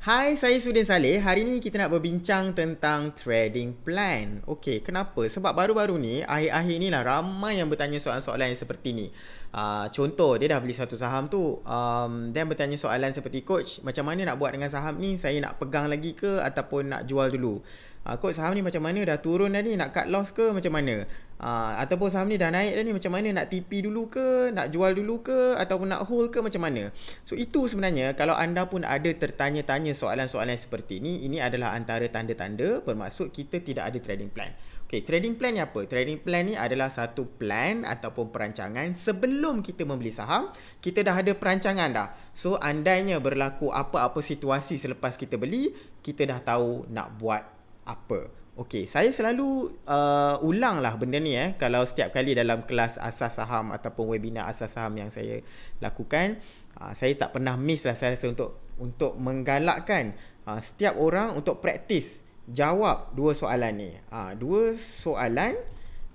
Hai, saya Sudin Saleh. Hari ni kita nak berbincang tentang trading plan. Okey, kenapa? Sebab baru-baru ni, akhir-akhir ni lah ramai yang bertanya soalan-soalan yang seperti ni. Uh, contoh, dia dah beli satu saham tu. Um, dan bertanya soalan seperti, Coach, macam mana nak buat dengan saham ni? Saya nak pegang lagi ke ataupun nak jual dulu? Ha, ah, kot saham ni macam mana dah turun dah ni nak cut loss ke macam mana ha, ataupun saham ni dah naik dah ni macam mana nak tipi dulu ke nak jual dulu ke ataupun nak hold ke macam mana so itu sebenarnya kalau anda pun ada tertanya-tanya soalan-soalan seperti ini ini adalah antara tanda-tanda bermaksud kita tidak ada trading plan Okay, trading plan ni apa? Trading plan ni adalah satu plan ataupun perancangan sebelum kita membeli saham, kita dah ada perancangan dah. So, andainya berlaku apa-apa situasi selepas kita beli, kita dah tahu nak buat apa. Okey, saya selalu uh, ulanglah benda ni eh kalau setiap kali dalam kelas asas saham ataupun webinar asas saham yang saya lakukan, uh, saya tak pernah miss lah saya rasa untuk untuk menggalakkan uh, setiap orang untuk praktis jawab dua soalan ni. uh, dua soalan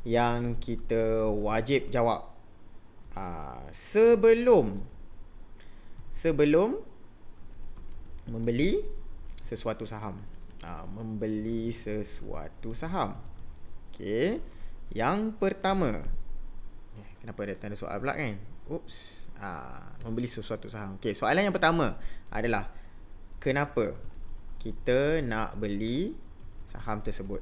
yang kita wajib jawab uh, sebelum sebelum membeli sesuatu saham uh, membeli sesuatu saham. Okey. Yang pertama. Eh, kenapa ada tanda soal pula kan? Oops. Uh, membeli sesuatu saham. Okey, soalan yang pertama adalah kenapa kita nak beli saham tersebut?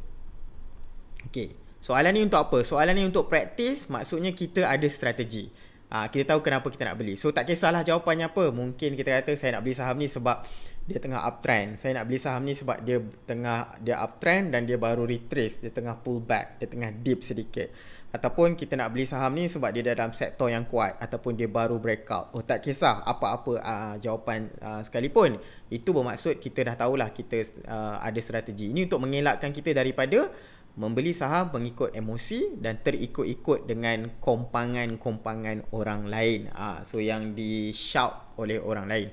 Okey. Soalan ni untuk apa? Soalan ni untuk praktis, maksudnya kita ada strategi. Uh, kita tahu kenapa kita nak beli. So tak kisahlah jawapannya apa. Mungkin kita kata saya nak beli saham ni sebab dia tengah uptrend. Saya nak beli saham ni sebab dia tengah dia uptrend dan dia baru retrace, dia tengah pull back, dia tengah dip sedikit. Ataupun kita nak beli saham ni sebab dia dalam sektor yang kuat ataupun dia baru breakout. Oh tak kisah apa-apa uh, jawapan uh, sekalipun. Itu bermaksud kita dah tahulah kita uh, ada strategi. Ini untuk mengelakkan kita daripada membeli saham mengikut emosi dan terikut-ikut dengan kompangan-kompangan orang lain. Ah, so yang di shout oleh orang lain.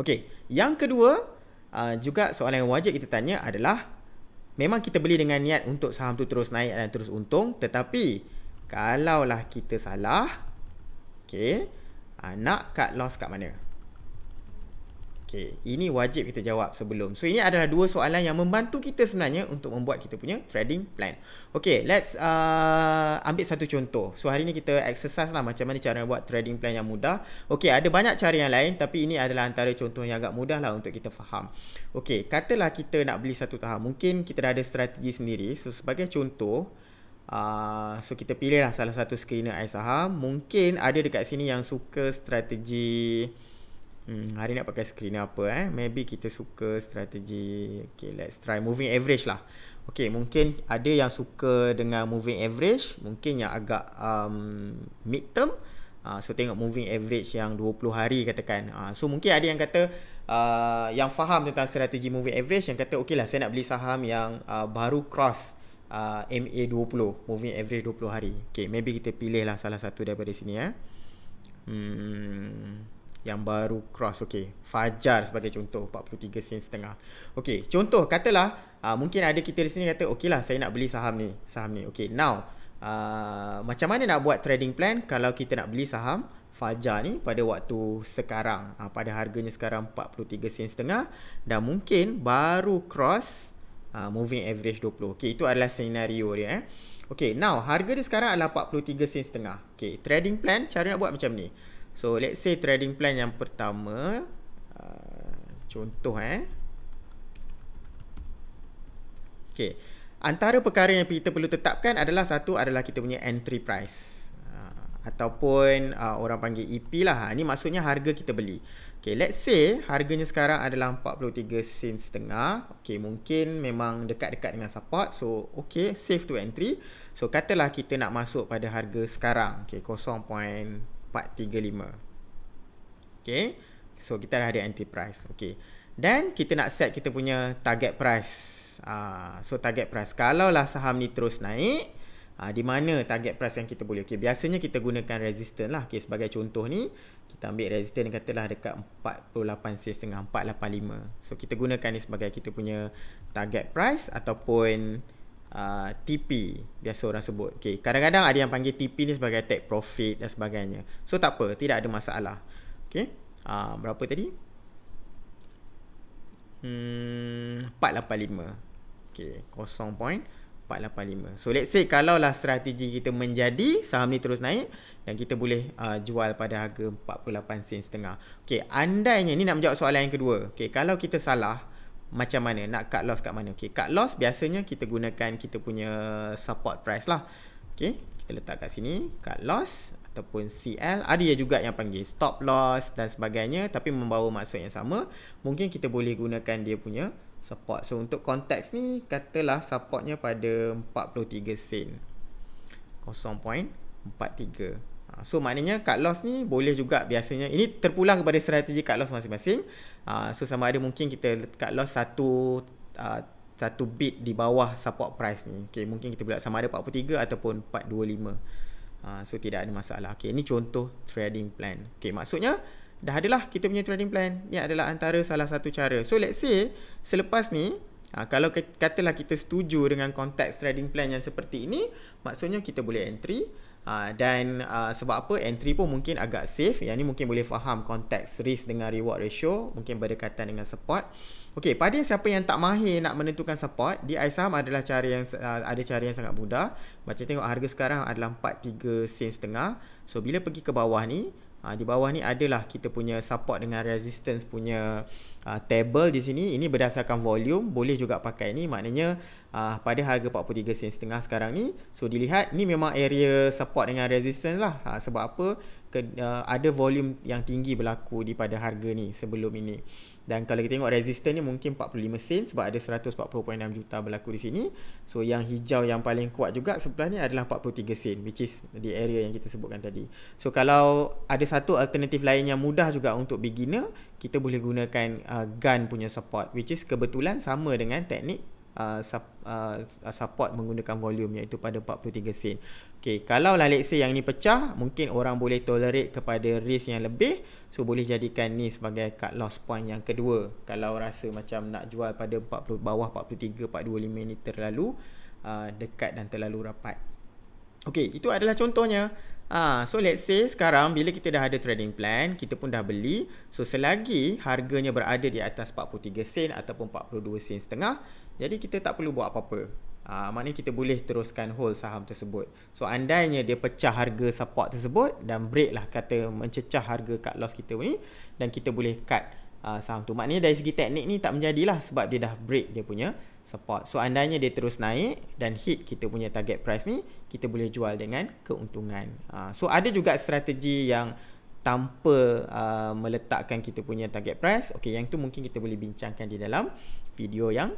Okey, yang kedua ah, juga soalan yang wajib kita tanya adalah memang kita beli dengan niat untuk saham tu terus naik dan terus untung tetapi kalaulah kita salah okey ah, nak cut loss kat mana? Okey, ini wajib kita jawab sebelum. So ini adalah dua soalan yang membantu kita sebenarnya untuk membuat kita punya trading plan. Okey, let's uh, ambil satu contoh. So hari ni kita exercise lah macam mana cara buat trading plan yang mudah. Okey, ada banyak cara yang lain tapi ini adalah antara contoh yang agak mudah lah untuk kita faham. Okey, katalah kita nak beli satu saham. Mungkin kita dah ada strategi sendiri. So sebagai contoh, Uh, so kita pilihlah salah satu screener saham Mungkin ada dekat sini yang suka strategi Hmm, hari nak pakai skrin apa eh? Maybe kita suka strategi Okay, let's try moving average lah Okay, mungkin ada yang suka dengan moving average Mungkin yang agak um, mid-term uh, So, tengok moving average yang 20 hari katakan uh, So, mungkin ada yang kata uh, Yang faham tentang strategi moving average Yang kata, okay lah, saya nak beli saham yang uh, baru cross uh, MA20 Moving average 20 hari Okay, maybe kita pilih lah salah satu daripada sini eh? Hmm yang baru cross okey fajar sebagai contoh 43 sen setengah okey contoh katalah uh, mungkin ada kita di sini kata okeylah saya nak beli saham ni saham ni okey now uh, macam mana nak buat trading plan kalau kita nak beli saham fajar ni pada waktu sekarang uh, pada harganya sekarang 43 sen setengah dan mungkin baru cross uh, moving average 20 Okay, itu adalah senario dia eh Okay, now harga dia sekarang adalah 43 sen setengah. Okay, trading plan cara nak buat macam ni. So let's say trading plan yang pertama uh, Contoh eh Okay Antara perkara yang kita perlu tetapkan adalah Satu adalah kita punya entry price uh, Ataupun uh, orang panggil EP lah ha, Ini maksudnya harga kita beli Okay let's say harganya sekarang adalah 43 sen setengah Okay mungkin memang dekat-dekat dengan support So okay safe to entry So katalah kita nak masuk pada harga sekarang Okay Okay So kita dah ada entry price Okay dan kita nak set kita punya target price uh, So target price Kalau lah saham ni terus naik uh, Di mana target price yang kita boleh Okay biasanya kita gunakan resistance lah Okay sebagai contoh ni Kita ambil resistance katalah dekat 48 sen setengah 485 So kita gunakan ni sebagai kita punya target price Ataupun uh, ah, TP biasa orang sebut. Okay. Kadang-kadang ada yang panggil TP ni sebagai take profit dan sebagainya. So tak apa, tidak ada masalah. Okay. Uh, berapa tadi? Hmm, 485. Okay, 0.485. So let's say kalau lah strategi kita menjadi saham ni terus naik dan kita boleh uh, jual pada harga 48 sen setengah. Okay, andainya ni nak menjawab soalan yang kedua. Okay, kalau kita salah, macam mana nak cut loss kat mana okey cut loss biasanya kita gunakan kita punya support price lah okey kita letak kat sini cut loss ataupun CL ada ya juga yang panggil stop loss dan sebagainya tapi membawa maksud yang sama mungkin kita boleh gunakan dia punya support so untuk konteks ni katalah supportnya pada 43 sen 0.43 Ha, so maknanya cut loss ni boleh juga biasanya Ini terpulang kepada strategi cut loss masing-masing ha, So sama ada mungkin kita cut loss satu ha, Satu bit di bawah support price ni okay, Mungkin kita boleh sama ada 43 ataupun 425 So tidak ada masalah okay, Ini contoh trading plan okay, Maksudnya dah adalah kita punya trading plan Ini adalah antara salah satu cara So let's say selepas ni Ha, kalau katalah kita setuju dengan konteks trading plan yang seperti ini, maksudnya kita boleh entry ha, dan ha, sebab apa entry pun mungkin agak safe. Yang ini mungkin boleh faham konteks risk dengan reward ratio, mungkin berdekatan dengan support. Okey, pada siapa yang tak mahir nak menentukan support, di ISAM adalah cara yang ha, ada cara yang sangat mudah. Macam tengok harga sekarang adalah 43 sen setengah. So bila pergi ke bawah ni, Ha, di bawah ni adalah kita punya support dengan resistance punya uh, table di sini. Ini berdasarkan volume. Boleh juga pakai ni. Maknanya uh, pada harga 43 sen setengah sekarang ni so dilihat ni memang area support dengan resistance lah uh, sebab apa ke, uh, ada volume yang tinggi berlaku di pada harga ni sebelum ini dan kalau kita tengok resistance ni mungkin 45 sen sebab ada 140.6 juta berlaku di sini so yang hijau yang paling kuat juga sebelah ni adalah 43 sen which is di area yang kita sebutkan tadi so kalau ada satu alternatif lain yang mudah juga untuk beginner kita boleh gunakan uh, gun punya support which is kebetulan sama dengan teknik Uh, uh, uh, support menggunakan volume iaitu pada 43 sen. Okey, kalau lah let's say yang ni pecah, mungkin orang boleh tolerate kepada risk yang lebih. So boleh jadikan ni sebagai cut loss point yang kedua. Kalau rasa macam nak jual pada 40 bawah 43 425 ni terlalu uh, dekat dan terlalu rapat. Okey, itu adalah contohnya. Ah, so let's say sekarang bila kita dah ada trading plan, kita pun dah beli. So selagi harganya berada di atas 43 sen ataupun 42 sen setengah, jadi kita tak perlu buat apa-apa. Ah uh, maknanya kita boleh teruskan hold saham tersebut. So andainya dia pecah harga support tersebut dan break lah kata mencecah harga cut loss kita ni dan kita boleh cut uh, saham tu. Maknanya dari segi teknik ni tak menjadilah sebab dia dah break dia punya support. So andainya dia terus naik dan hit kita punya target price ni, kita boleh jual dengan keuntungan. Uh, so ada juga strategi yang tanpa uh, meletakkan kita punya target price. Okay, yang tu mungkin kita boleh bincangkan di dalam video yang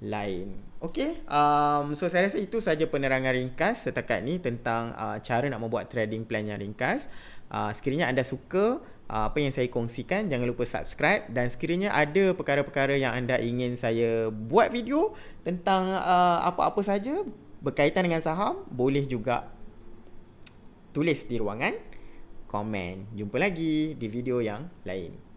lain. Okey, um, so saya rasa itu saja penerangan ringkas setakat ni tentang uh, cara nak membuat trading plan yang ringkas. Uh, sekiranya anda suka uh, apa yang saya kongsikan, jangan lupa subscribe dan sekiranya ada perkara-perkara yang anda ingin saya buat video tentang uh, apa-apa saja berkaitan dengan saham, boleh juga tulis di ruangan komen. Jumpa lagi di video yang lain.